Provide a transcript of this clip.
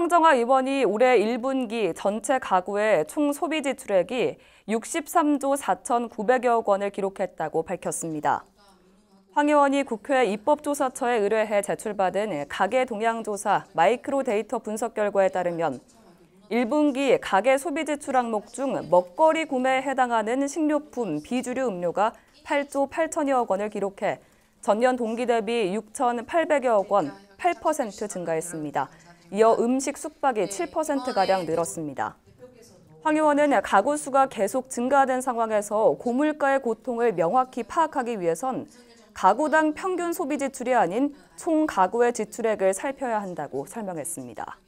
황정화 의원이 올해 1분기 전체 가구의 총 소비 지출액이 63조 4,900여억 원을 기록했다고 밝혔습니다. 황 의원이 국회 입법조사처에 의뢰해 제출받은 가계 동향조사 마이크로 데이터 분석 결과에 따르면 1분기 가계 소비 지출 항목 중 먹거리 구매에 해당하는 식료품, 비주류 음료가 8조 8천여억 원을 기록해 전년 동기 대비 6,800여억 원, 8% 증가했습니다. 이어 음식 숙박이 7%가량 늘었습니다. 황 의원은 가구 수가 계속 증가된 상황에서 고물가의 고통을 명확히 파악하기 위해선 가구당 평균 소비 지출이 아닌 총 가구의 지출액을 살펴야 한다고 설명했습니다.